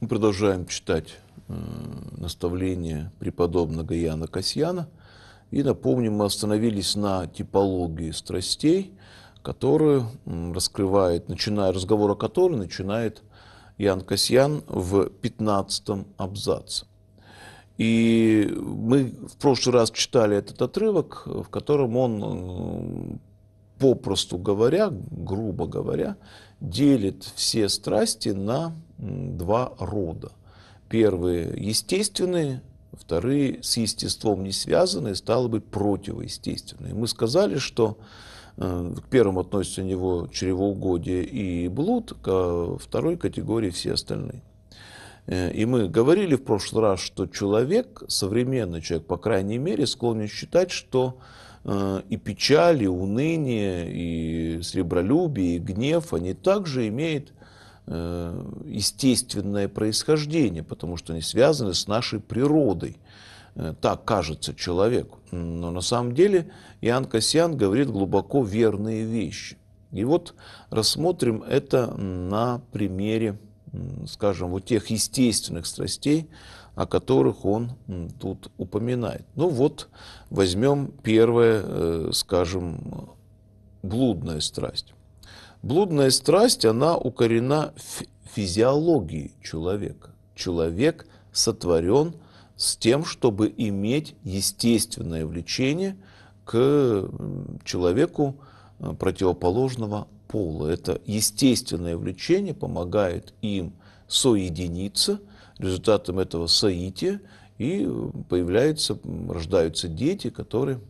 Мы продолжаем читать э, наставления преподобного Яна Касьяна. И напомним, мы остановились на типологии страстей, которую раскрывает, начиная разговор о которой начинает Ян Касьян в 15 абзаце. И мы в прошлый раз читали этот отрывок, в котором он, э, попросту говоря, грубо говоря, делит все страсти на два рода. Первые – естественные, вторые – с естеством не связанные, стало бы противоестественные. Мы сказали, что Э, к первому относятся у него чревоугодие и блуд, ко второй категории все остальные. Э, и мы говорили в прошлый раз, что человек, современный человек, по крайней мере, склонен считать, что э, и печаль, и уныние, и сребролюбие, и гнев, они также имеют естественное происхождение, потому что они связаны с нашей природой. Э, так кажется человеку. Но на самом деле Иоанн Кассиан говорит глубоко верные вещи. И вот рассмотрим это на примере, скажем, вот тех естественных страстей, о которых он тут упоминает. Ну вот возьмем первое, э, скажем, блудная страсть. Блудная страсть, она укорена в физиологии человека. Человек сотворен с тем, чтобы иметь естественное влечение к человеку э, противоположного пола. Это естественное влечение помогает им соединиться, результатом этого соития, и появляются, рождаются дети, которые,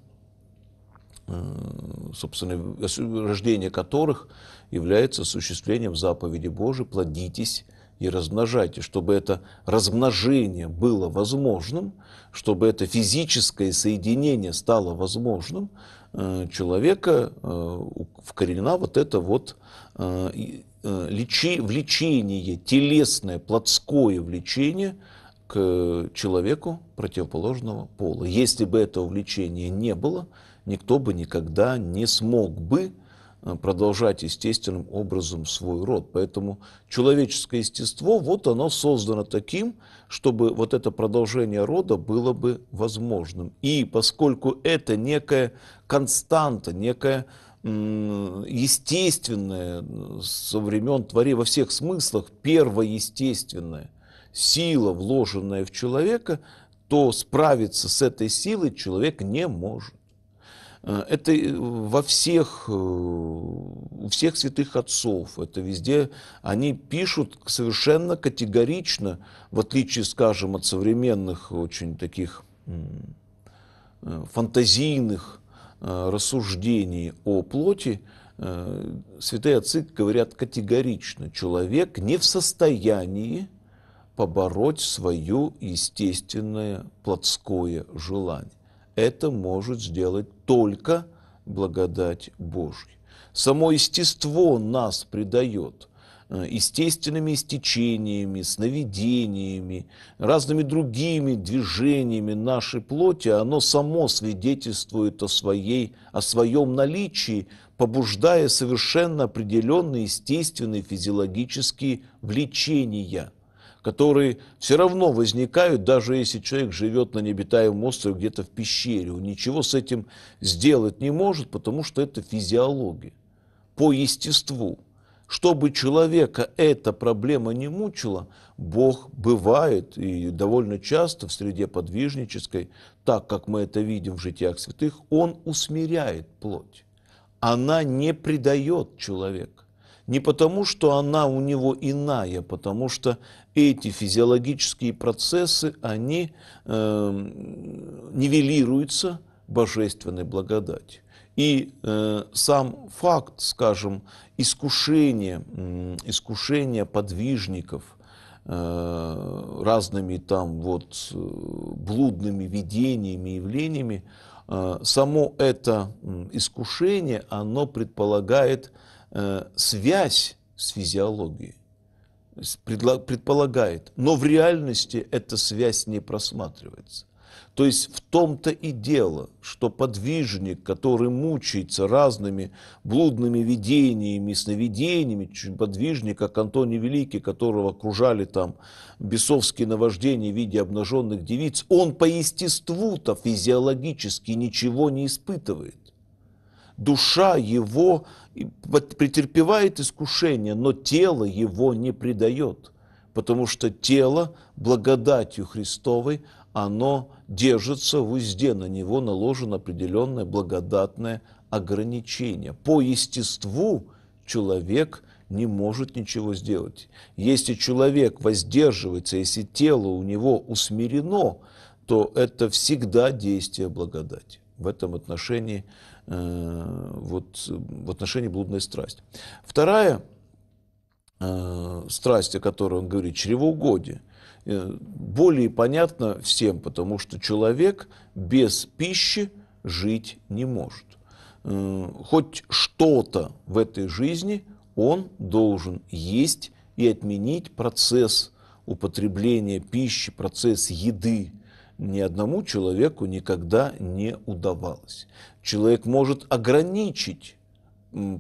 э, собственно, рождение которых является осуществлением заповеди Божией «плодитесь и размножайте, чтобы это размножение было возможным, чтобы это физическое соединение стало возможным, э, человека э, вкоренена вот это вот э, влечение, телесное, плотское влечение к человеку противоположного пола. Если бы этого влечения не было, никто бы никогда не смог бы Э, продолжать естественным образом свой род. Поэтому человеческое естество, вот оно создано таким, чтобы вот это продолжение рода было бы возможным. И поскольку это некая константа, некая естественное э, со времен твори во всех смыслах, первоестественная сила, вложенная в человека, то справиться с этой силой человек не может. Э, это э, во всех, э, у всех святых отцов, это везде. Они пишут совершенно категорично, в отличие, скажем, от современных очень таких фантазийных рассуждений о плоти, святые отцы говорят категорично, человек не в состоянии побороть свое естественное плотское желание это может сделать только благодать Божья. Само естество нас предает э, естественными истечениями, сновидениями, разными другими движениями нашей плоти, оно само свидетельствует о, своей, о своем наличии, побуждая совершенно определенные естественные физиологические влечения – которые все равно возникают, даже если человек живет на необитаемом острове где-то в пещере. Он ничего с этим сделать не может, потому что это физиология по естеству. Чтобы человека эта проблема не мучила, Бог бывает и довольно часто в среде подвижнической, так как мы это видим в житиях святых, Он усмиряет плоть. Она не предает человека. Не потому, что она у него иная, а потому что эти физиологические процессы, они э, нивелируются божественной благодатью. И э, сам факт, скажем, искушения, э, искушения подвижников э, разными там вот э, блудными видениями, явлениями, э, само это искушение, оно предполагает э, связь с физиологией предполагает. Но в реальности эта связь не просматривается. То есть в том-то и дело, что подвижник, который мучается разными блудными видениями, сновидениями, подвижник, как Антоний Великий, которого окружали там бесовские наваждения в виде обнаженных девиц, он по естеству-то физиологически ничего не испытывает душа его претерпевает искушение, но тело его не предает, потому что тело благодатью Христовой, оно держится в узде, на него наложено определенное благодатное ограничение. По естеству человек не может ничего сделать. Если человек воздерживается, если тело у него усмирено, то это всегда действие благодати. В этом отношении вот, в отношении блудной страсти. Вторая э, страсть, о которой он говорит, чревоугодие, э, более понятно всем, потому что человек без пищи жить не может. Э, хоть что-то в этой жизни он должен есть и отменить процесс употребления пищи, процесс еды, ни одному человеку никогда не удавалось. Человек может ограничить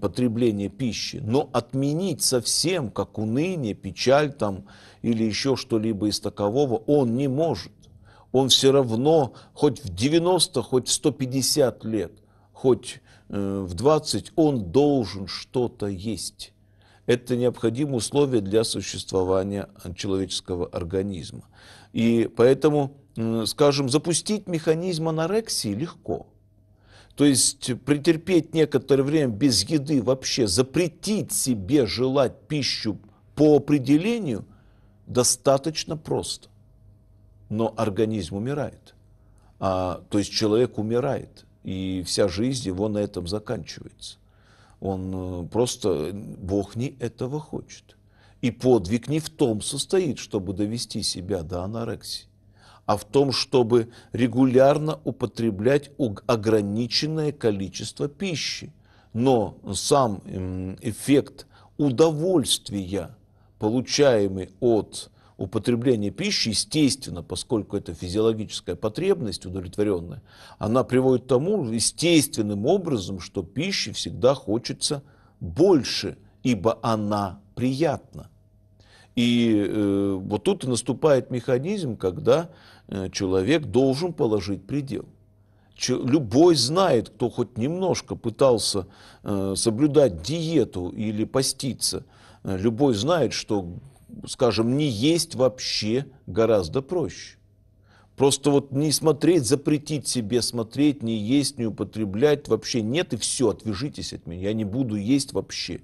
потребление пищи, но отменить совсем, как уныние, печаль там или еще что-либо из такового, он не может. Он все равно хоть в 90, хоть в 150 лет, хоть э, в 20, он должен что-то есть. Это необходимое условие для существования человеческого организма. И поэтому Э, скажем, запустить механизм анорексии легко. То есть претерпеть некоторое время без еды вообще, запретить себе желать пищу по определению достаточно просто. Но организм умирает. А, то есть человек умирает, и вся жизнь его на этом заканчивается. Он э, просто, э, Бог не этого хочет. И подвиг не в том состоит, чтобы довести себя до анорексии а в том, чтобы регулярно употреблять ограниченное количество пищи. Но сам эффект удовольствия, получаемый от употребления пищи, естественно, поскольку это физиологическая потребность удовлетворенная, она приводит к тому естественным образом, что пищи всегда хочется больше, ибо она приятна. И э, вот тут наступает механизм, когда э, человек должен положить предел. Че, любой знает, кто хоть немножко пытался э, соблюдать диету или поститься, э, любой знает, что, скажем, не есть вообще гораздо проще. Просто вот не смотреть, запретить себе смотреть, не есть, не употреблять, вообще нет, и все, отвяжитесь от меня, я не буду есть вообще.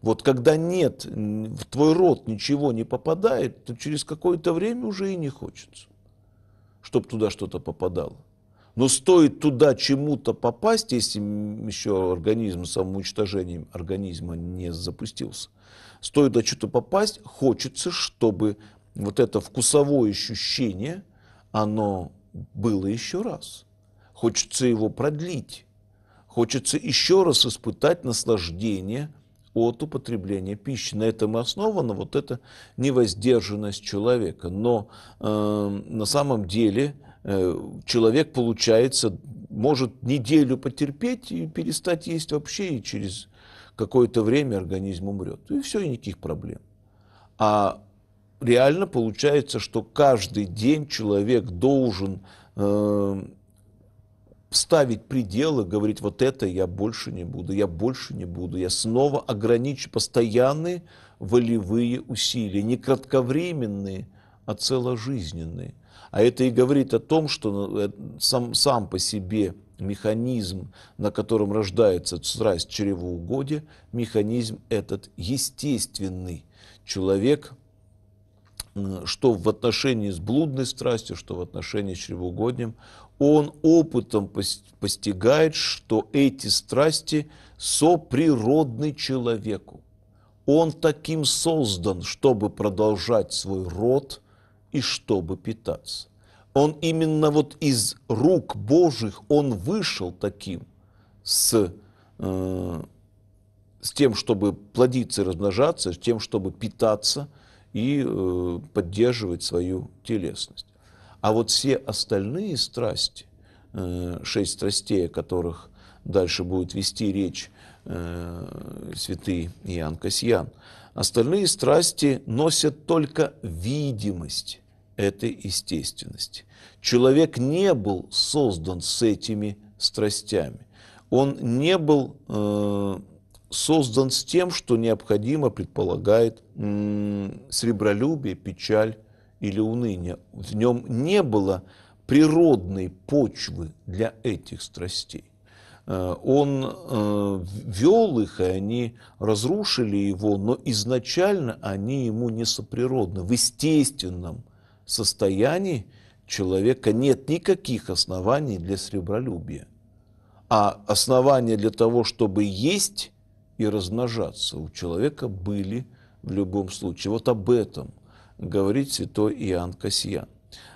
Вот когда нет, в твой рот ничего не попадает, то через какое-то время уже и не хочется, чтобы туда что-то попадало. Но стоит туда чему-то попасть, если еще организм самоуничтожением организма не запустился, стоит туда что-то попасть, хочется, чтобы вот это вкусовое ощущение, оно было еще раз. Хочется его продлить. Хочется еще раз испытать наслаждение от употребления пищи. На этом и основана вот эта невоздержанность человека. Но э, на самом деле э, человек, получается, может неделю потерпеть и перестать есть вообще, и через какое-то время организм умрет. И все, и никаких проблем. А реально получается, что каждый день человек должен э, ставить пределы, говорить, вот это я больше не буду, я больше не буду, я снова ограничу постоянные волевые усилия, не кратковременные, а целожизненные. А это и говорит о том, что ну, э, сам, сам по себе механизм, на котором рождается страсть чревоугодия, механизм этот естественный. Человек, что в отношении с блудной страстью, что в отношении с чревоугодием, он опытом постигает, что эти страсти соприродны человеку. Он таким создан, чтобы продолжать свой род и чтобы питаться. Он именно вот из рук Божьих, он вышел таким, с, э, с тем, чтобы плодиться и размножаться, с тем, чтобы питаться и э, поддерживать свою телесность. А вот все остальные страсти, э, шесть страстей, о которых дальше будет вести речь э, святый Иоанн Касьян, остальные страсти носят только видимость этой естественности. Человек не был создан с этими страстями. Он не был э, создан с тем, что необходимо предполагает сребролюбие, печаль или уныния в нем не было природной почвы для этих страстей. Э, он э, вел их, и они разрушили его, но изначально они ему не соприродны. В естественном состоянии человека нет никаких оснований для сребролюбия. А основания для того, чтобы есть и размножаться у человека были в любом случае. Вот об этом говорит святой Иоанн Касьян.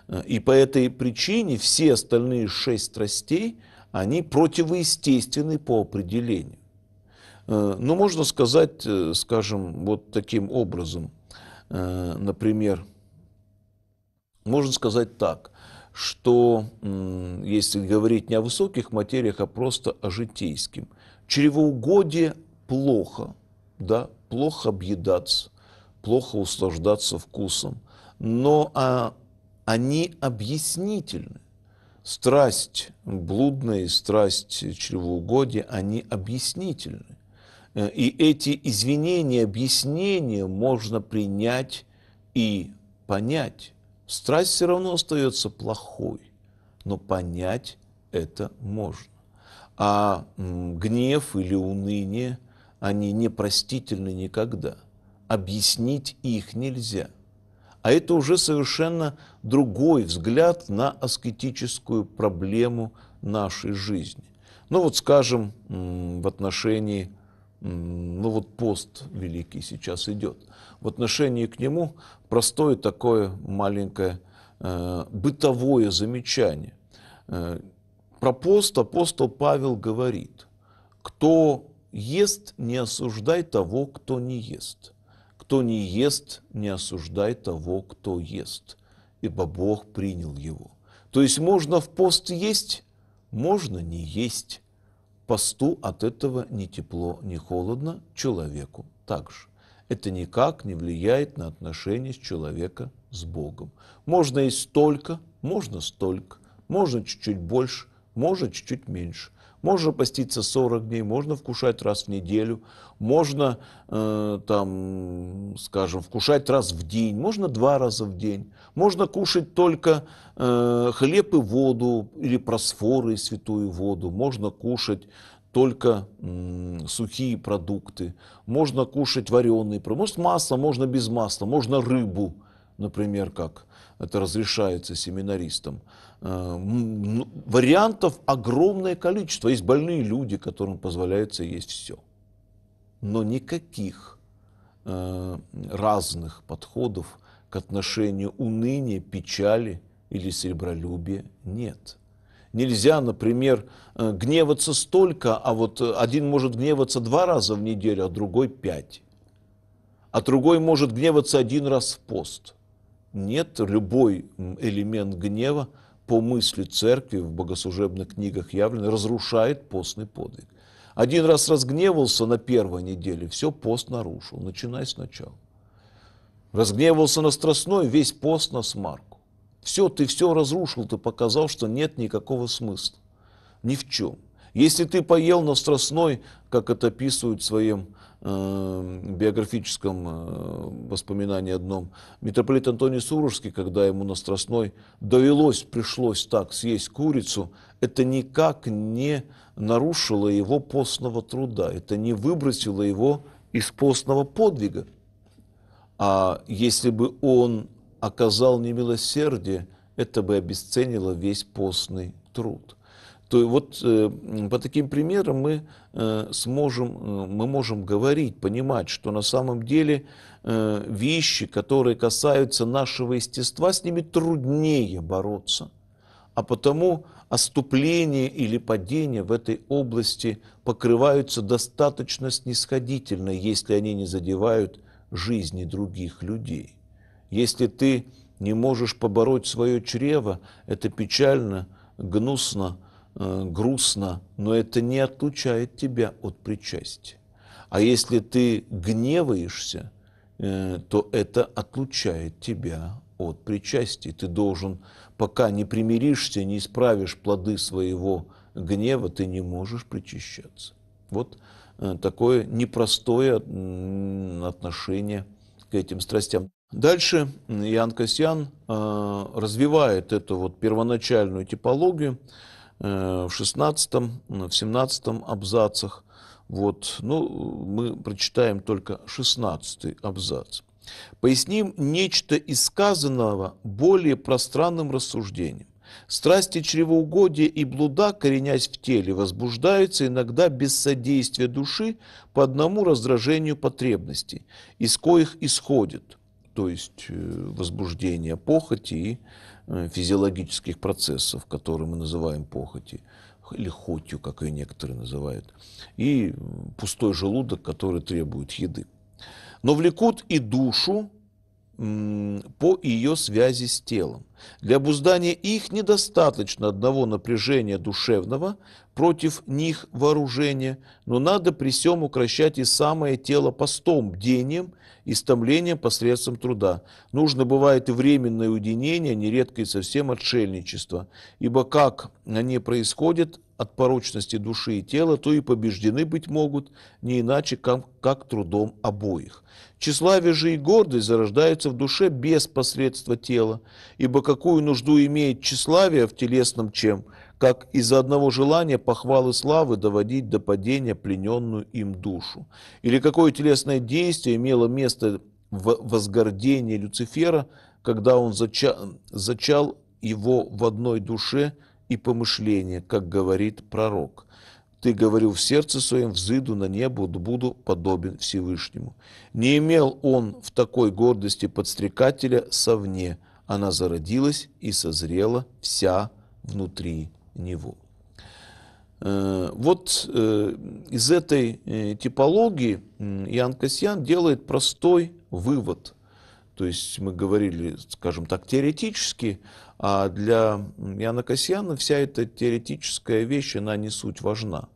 Э, и по этой причине все остальные шесть страстей, они противоестественны по определению. Э, ну, можно сказать, э, скажем, вот таким образом, например, можно сказать так, что, если говорить не о высоких материях, а просто о житейским, чревоугодие плохо, да, плохо объедаться, плохо услаждаться вкусом. Но а, они объяснительны. Страсть блудная, страсть чревоугодия, они объяснительны. Э, и эти извинения, объяснения можно принять и понять. Страсть все равно остается плохой, но понять это можно. А гнев или уныние, они непростительны никогда – объяснить их нельзя. А это уже совершенно другой взгляд на аскетическую проблему нашей жизни. Ну вот, скажем, в отношении, ну вот пост великий сейчас идет, в отношении к нему простое такое маленькое э, бытовое замечание. Э, про пост апостол Павел говорит, кто ест, не осуждай того, кто не ест. Кто не ест, не осуждай того, кто ест, ибо Бог принял его. То есть можно в пост есть, можно не есть. Посту от этого ни тепло, ни холодно человеку также. Это никак не влияет на отношения с человека с Богом. Можно есть столько, можно столько, можно чуть-чуть больше, можно чуть-чуть меньше. Можно поститься 40 дней, можно вкушать раз в неделю, можно, э, там, скажем, вкушать раз в день, можно два раза в день, можно кушать только э, хлеб и воду или просфоры и святую воду, можно кушать только м, сухие продукты, можно кушать вареные, может масло, можно без масла, можно рыбу например, как это разрешается семинаристам, э, вариантов огромное количество. Есть больные люди, которым позволяется есть все. Но никаких э, разных подходов к отношению уныния, печали или серебролюбия нет. Нельзя, например, э, гневаться столько, а вот один может гневаться два раза в неделю, а другой пять. А другой может гневаться один раз в пост – нет, любой элемент гнева по мысли церкви в богослужебных книгах явлен, разрушает постный подвиг. Один раз разгневался на первой неделе, все, пост нарушил, начинай сначала. Разгневался на страстной, весь пост на смарку. Все, ты все разрушил, ты показал, что нет никакого смысла. Ни в чем. Если ты поел на страстной, как это описывают в своем Эм, биографическом э, воспоминании одном. Митрополит Антоний Сурожский, когда ему на Страстной довелось, пришлось так съесть курицу, это никак не нарушило его постного труда, это не выбросило его из постного подвига. А если бы он оказал немилосердие, это бы обесценило весь постный труд – то вот э, по таким примерам мы э, сможем, э, мы можем говорить, понимать, что на самом деле вещи, которые касаются нашего естества, с ними труднее бороться. А потому оступление или падение в этой области покрываются достаточно снисходительно, если они не задевают жизни других людей. Если ты не можешь побороть свое чрево, это печально, гнусно, Э, грустно, но это не отлучает тебя от причастия. А если ты гневаешься, э, то это отлучает тебя от причастия. Ты должен, пока не примиришься, не исправишь плоды своего гнева, ты не можешь причащаться. Вот э, такое непростое отношение к этим страстям. Дальше Иоанн Касьян развивает эту вот первоначальную типологию, Э, в 16, э, в 17 абзацах. Вот, ну, мы прочитаем только 16 абзац. Поясним нечто из сказанного более пространным рассуждением. Страсти чревоугодия и блуда, коренясь в теле, возбуждаются иногда без содействия души по одному раздражению потребностей, из коих исходит, то есть э, возбуждение похоти и Э, физиологических процессов, которые мы называем похоти, или хотью, как ее некоторые называют, и пустой желудок, который требует еды. Но влекут и душу по ее связи с телом. Для обуздания их недостаточно одного напряжения душевного, против них вооружение, но надо при всем укращать и самое тело постом, дением, истомлением посредством труда. Нужно бывает и временное уединение, нередко и совсем отшельничество. Ибо как они происходят от порочности души и тела, то и побеждены быть могут не иначе, как, как трудом обоих. Тщеславие же и гордость зарождаются в душе без посредства тела, ибо какую нужду имеет тщеславие в телесном чем – как из-за одного желания похвалы славы доводить до падения плененную им душу? Или какое телесное действие имело место в возгордении Люцифера, когда он зачал, зачал его в одной душе и помышление, как говорит пророк? Ты говорил в сердце своем, взыду на небо, буду подобен Всевышнему. Не имел он в такой гордости подстрекателя совне, она зародилась и созрела вся внутри него. Э, вот э, из этой э, типологии Ян Касьян делает простой вывод. То есть мы говорили, скажем так, теоретически, а для Иоанна Касьяна вся эта теоретическая вещь, она не суть важна.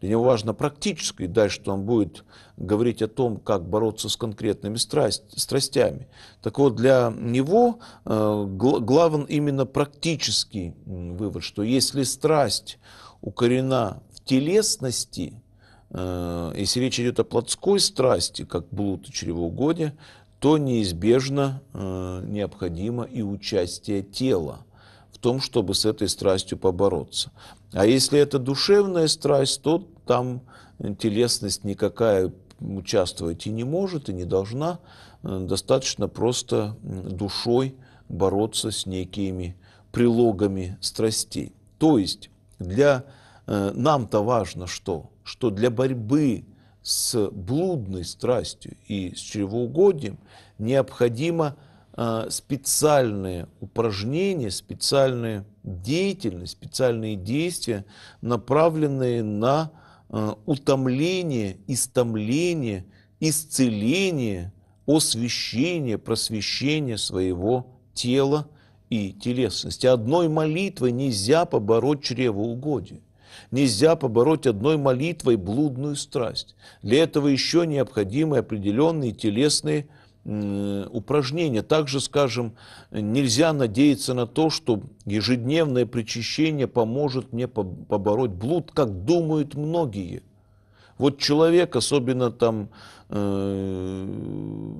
Для него важно практически, дальше что он будет говорить о том, как бороться с конкретными страсть, страстями. Так вот, для него э, главен именно практический вывод, что если страсть укорена в телесности, э, если речь идет о плотской страсти, как блуд и чревоугодие, то неизбежно э, необходимо и участие тела в том, чтобы с этой страстью побороться. А если это душевная страсть, то там телесность никакая участвовать и не может, и не должна. Э, достаточно просто душой бороться с некими прилогами страстей. То есть для э, нам-то важно что? Что для борьбы с блудной страстью и с чревоугодием необходимо э, специальные упражнения, специальные деятельность, специальные действия, направленные на э, утомление, истомление, исцеление, освящение, просвещение своего тела и телесности. Одной молитвой нельзя побороть чревоугодие. Нельзя побороть одной молитвой блудную страсть. Для этого еще необходимы определенные телесные упражнения. Также, скажем, нельзя надеяться на то, что ежедневное причащение поможет мне побороть блуд, как думают многие. Вот человек, особенно там э,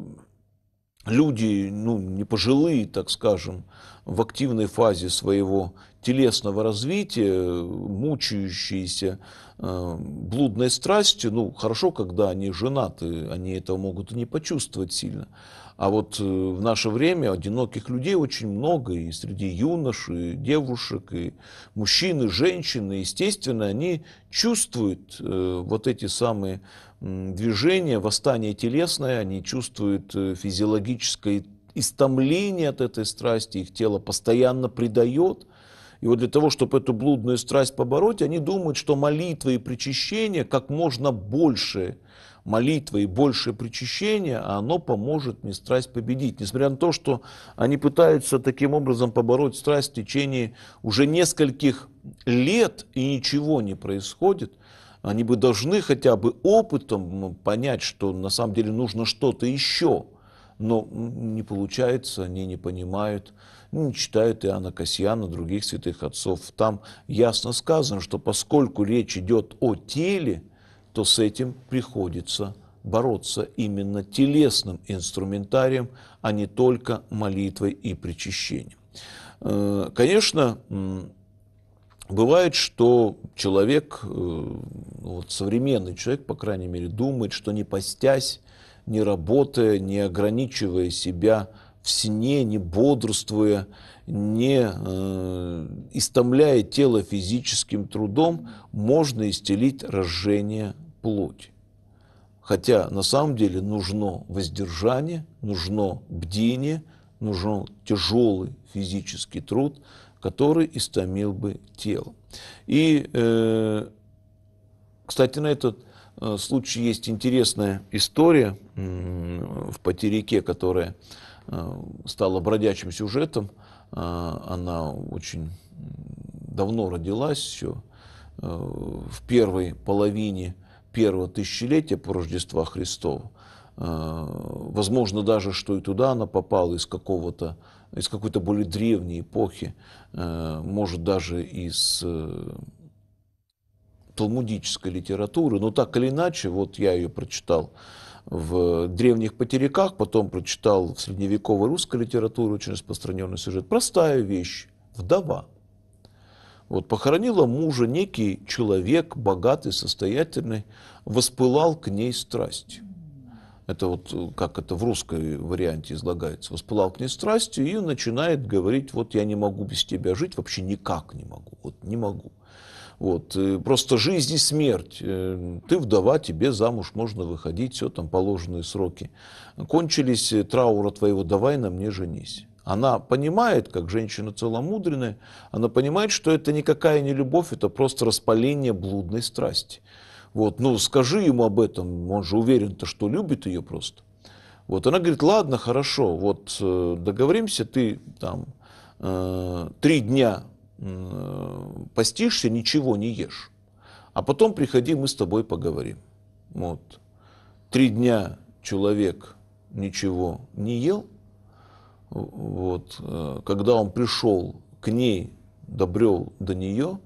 люди, ну, не пожилые, так скажем, в активной фазе своего телесного развития, мучающиеся э, блудной страстью, ну, хорошо, когда они женаты, они этого могут и не почувствовать сильно. А вот э, в наше время одиноких людей очень много, и среди юношей, и девушек, и мужчин, и женщин. И, естественно, они чувствуют э, вот эти самые движения, восстание телесное, они чувствуют э, физиологическое истомление от этой страсти, их тело постоянно предает. И вот для того, чтобы эту блудную страсть побороть, они думают, что молитва и причащение как можно больше молитва и большее причащение, а оно поможет мне страсть победить. Несмотря на то, что они пытаются таким образом побороть страсть в течение уже нескольких лет, и ничего не происходит, они бы должны хотя бы опытом понять, что на самом деле нужно что-то еще. Но не получается, они не понимают, не читают Иоанна Касьяна, других святых отцов. Там ясно сказано, что поскольку речь идет о теле – то с этим приходится бороться именно телесным инструментарием, а не только молитвой и причащением. Э, конечно, Бывает, что человек, э, ну вот современный человек, по крайней мере, думает, что не постясь, не работая, не ограничивая себя в сне, не бодрствуя, не э, истомляя тело физическим трудом, можно исцелить разжение плоть. Хотя на самом деле нужно воздержание, нужно бдение, нужен тяжелый физический труд, который истомил бы тело. И, э, кстати, на этот э, случай есть интересная история в Потерике, которая э, стала бродячим сюжетом. Она очень давно родилась еще в первой половине первого тысячелетия по Рождества Христова. Э, возможно даже, что и туда она попала из какого-то из какой-то более древней эпохи, э, может даже из э, талмудической литературы, но так или иначе, вот я ее прочитал в древних потеряках, потом прочитал в средневековой русской литературе очень распространенный сюжет. Простая вещь – вдова – вот похоронила мужа, некий человек, богатый, состоятельный, воспылал к ней страстью. Это вот э, как это в русской варианте излагается. Воспылал к ней страстью и начинает говорить, вот я не могу без тебя жить, вообще никак не могу, вот не могу. Вот, э, просто жизнь и смерть. Э, ты вдова, тебе замуж можно выходить, все там положенные сроки. Кончились траура твоего, давай на мне женись. Она понимает, как женщина целомудренная, она понимает, что это никакая не любовь, это просто распаление блудной страсти. Вот, ну скажи ему об этом, он же уверен-то, что любит ее просто. Вот, она говорит, ладно, хорошо, вот э, договоримся, ты там э, три дня э, постишься, ничего не ешь, а потом приходи, мы с тобой поговорим. Вот, три дня человек ничего не ел – вот, э, когда он пришел к ней, добрел до нее,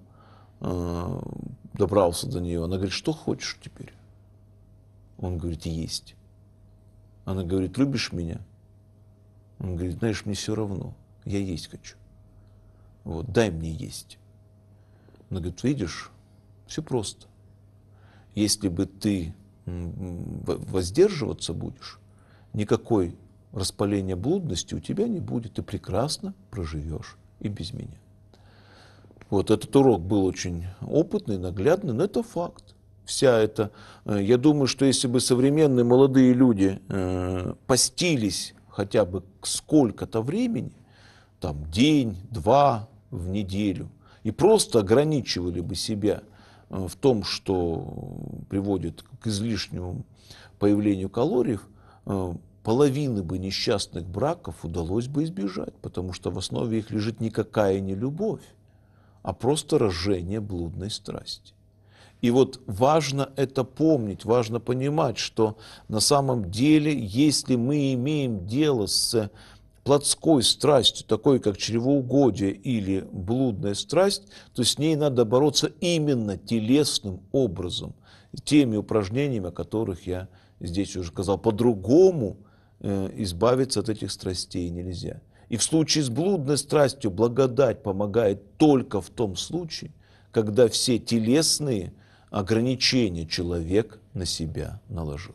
э, добрался до нее, она говорит, что хочешь теперь? Он говорит, есть. Она говорит, любишь меня? Он говорит, знаешь, мне все равно, я есть хочу. Вот, дай мне есть. Она говорит, видишь, все просто. Если бы ты воздерживаться будешь, никакой Распаления блудности у тебя не будет, ты прекрасно проживешь и без меня. Вот этот урок был очень опытный, наглядный, но это факт. Вся эта, э, я думаю, что если бы современные молодые люди э, постились хотя бы сколько-то времени, там день, два в неделю, и просто ограничивали бы себя э, в том, что приводит к излишнему появлению калорий, половины бы несчастных браков удалось бы избежать, потому что в основе их лежит никакая не любовь, а просто рожение блудной страсти. И вот важно это помнить, важно понимать, что на самом деле, если мы имеем дело с плотской страстью, такой как чревоугодие или блудная страсть, то с ней надо бороться именно телесным образом, теми упражнениями, о которых я здесь уже сказал. По-другому – Э, избавиться от этих страстей нельзя. И в случае с блудной страстью благодать помогает только в том случае, когда все телесные ограничения человек на себя наложил.